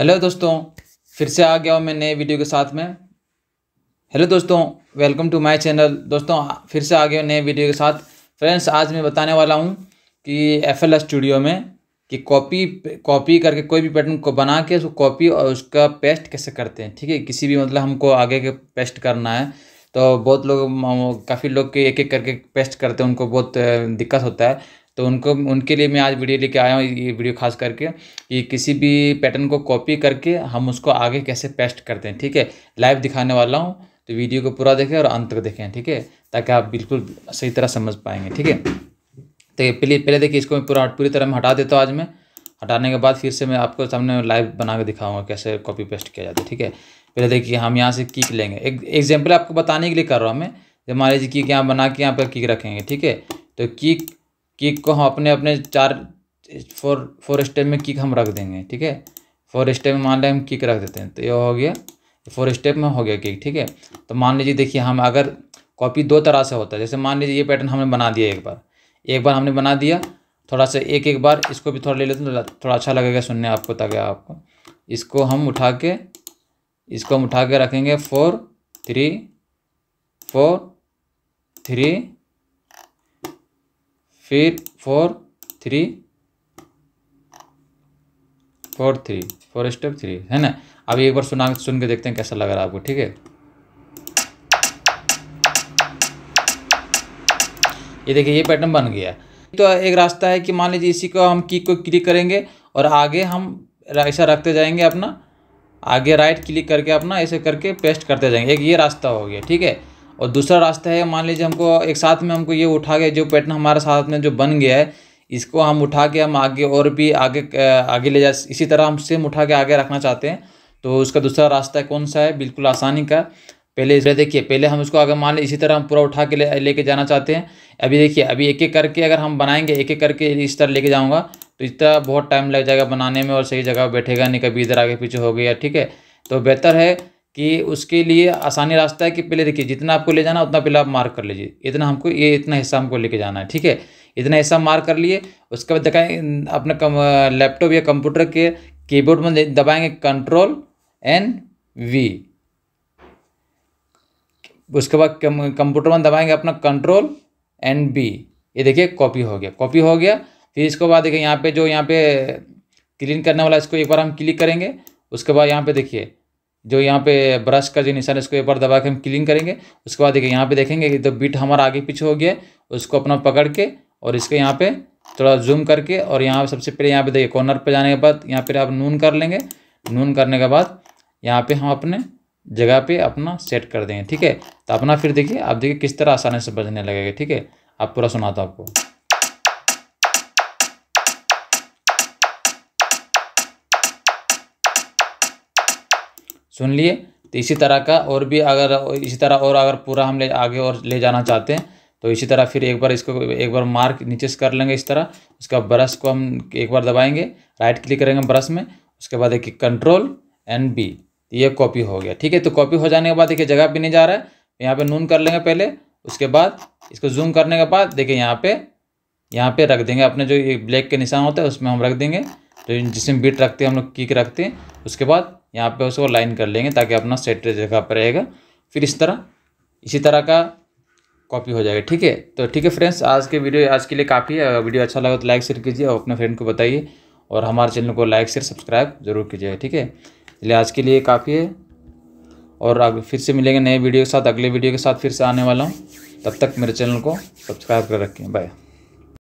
hello दोस्तों फिर से आ गया हूँ मैं नए वीडियो के साथ में हेलो दोस्तों वेलकम टू माय चैनल दोस्तों फिर से आ गया नए वीडियो के साथ फ्रेंड्स आज मैं बताने वाला हूँ कि एफ एल स्टूडियो में कि कॉपी कॉपी करके कोई भी पैटर्न को बना के उसको कॉपी और उसका पेस्ट कैसे करते हैं ठीक है किसी भी मतलब हमको आगे के पेस्ट करना है तो बहुत लोग काफ़ी लोग के एक एक करके पेस्ट करते हैं उनको बहुत दिक्कत होता है तो उनको उनके लिए मैं आज वीडियो लेके आया हूँ ये वीडियो खास करके कि किसी भी पैटर्न को कॉपी करके हम उसको आगे कैसे पेस्ट करते हैं ठीक है लाइव दिखाने वाला हूँ तो वीडियो को पूरा देखें और अंत तक देखें ठीक है ताकि आप बिल्कुल सही तरह समझ पाएंगे ठीक है तो पहले पहले देखिए इसको मैं पूरा पूरी तरह मैं हटा देता हूँ आज मैं हटाने के बाद फिर से मैं आपको सामने लाइव बना के दिखाऊंगा कैसे कॉपी पेस्ट किया जाता है ठीक है पहले देखिए हम यहाँ से किक लेंगे एक एग्जाम्पल आपको बताने के लिए कर रहा हूँ मैं जब मान लीजिए किक यहाँ बना के यहाँ पर किक रखेंगे ठीक है तो किक किक को हम अपने अपने चार फोर फोर स्टेप में किक हम रख देंगे ठीक है फोर स्टेप में मान लें हम किक रख देते हैं तो ये हो गया फोर स्टेप में हो गया किक ठीक है तो मान लीजिए देखिए हम अगर कॉपी दो तरह से होता है जैसे मान लीजिए ये पैटर्न हमने बना दिया एक बार एक बार हमने बना दिया थोड़ा सा एक एक बार इसको भी थोड़ा ले लेते हैं थोड़ा अच्छा लगेगा सुनने आपको तक आपको इसको हम उठा के इसको हम उठा के रखेंगे फोर थ्री फोर थ्री फिर four three four three four step three है ना अभी एक बार सुना सुन के देखते हैं कैसा लग रहा है आपको ठीक है ये देखिए ये पैटर्न बन गया तो एक रास्ता है कि मान लीजिए इसी को हम की को क्लिक करेंगे और आगे हम ऐसा रखते जाएंगे अपना आगे राइट क्लिक करके अपना ऐसे करके पेस्ट करते जाएंगे एक ये रास्ता हो गया ठीक है और दूसरा रास्ता है मान लीजिए हमको एक साथ में हमको ये उठा के जो पैटर्न हमारे साथ में जो बन गया है इसको हम उठा के हम आगे और भी आगे आगे ले जा इसी तरह हम सेम उठा के आगे रखना चाहते हैं तो उसका दूसरा रास्ता कौन सा है बिल्कुल आसानी का पहले इसलिए देखिए पहले हम उसको अगर मान लें इसी तरह हम पूरा उठा के ले लेके जाना चाहते हैं अभी देखिए अभी एक एक करके अगर हम बनाएंगे एक एक करके इस तरह लेके जाऊँगा तो इस तरह बहुत टाइम लग जाएगा बनाने में और सही जगह बैठेगा नहीं कभी इधर आगे पीछे हो गया ठीक है तो बेहतर है कि उसके लिए आसानी रास्ता है कि पहले देखिए जितना आपको ले जाना उतना पहले आप मार्क कर लीजिए इतना हमको ये इतना हिस्सा हमको लेके जाना है ठीक है इतना हिस्सा मार्क कर लिए उसके बाद देखा अपने लैपटॉप या कंप्यूटर के कीबोर्ड में दबाएंगे कंट्रोल एन वी उसके बाद कंप्यूटर में दबाएंगे अपना कंट्रोल एन बी ये देखिए कॉपी हो गया कॉपी हो गया फिर इसके बाद देखिए यहाँ पे जो यहाँ पे क्लीन करने वाला इसको एक बार हम क्लिक करेंगे उसके बाद यहाँ पे देखिए जो यहाँ पे ब्रश का जो निशान है इसको एक बार दबा के हम क्लीन करेंगे उसके बाद देखिए यहाँ पे देखेंगे कि तो बीट हमारा आगे पीछे हो गया उसको अपना पकड़ के और इसके यहाँ पे थोड़ा जूम करके और यहाँ सबसे पहले यहाँ पे देखिए कॉर्नर पे जाने के बाद यहाँ पे आप नून कर लेंगे नून करने के बाद यहाँ पर हम अपने जगह पर अपना सेट कर देंगे ठीक है तो अपना फिर देखिए आप देखिए किस तरह आसानी से बजने लगेगा ठीक है आप पूरा सुनाता आपको सुन लिए तो इसी तरह का और भी अगर इसी तरह और अगर पूरा हम ले आगे और ले जाना चाहते हैं तो इसी तरह फिर एक बार इसको एक बार मार्क नीचे से कर लेंगे इस तरह उसका ब्रश को हम एक बार दबाएंगे राइट क्लिक करेंगे ब्रश में उसके बाद देखिए कंट्रोल एंड बी ये कॉपी हो गया ठीक है तो कॉपी हो जाने के बाद देखिए जगह भी नहीं जा रहा है यहाँ पे नून कर लेंगे पहले उसके बाद इसको जूम करने के बाद देखिए यहाँ पे यहाँ पे रख देंगे अपने जो ये ब्लैक के निशान होता है उसमें हम रख देंगे तो जिसमें बिट रखते हैं हम लोग किक रखते हैं उसके बाद यहाँ पे उसको लाइन कर लेंगे ताकि अपना सेट जगह पर रहेगा फिर इस तरह इसी तरह का कॉपी हो जाएगा ठीक है तो ठीक है फ्रेंड्स आज के वीडियो आज के लिए काफ़ी है वीडियो अच्छा लगा तो लाइक शेयर कीजिए और अपने फ्रेंड को बताइए और हमारे चैनल को लाइक शेयर सब्सक्राइब जरूर कीजिएगा ठीक है इसलिए आज के लिए काफ़ी है और अब फिर से मिलेंगे नए वीडियो के साथ अगले वीडियो के साथ फिर से आने वाला हूँ तब तक मेरे चैनल को सब्सक्राइब कर रखें बाय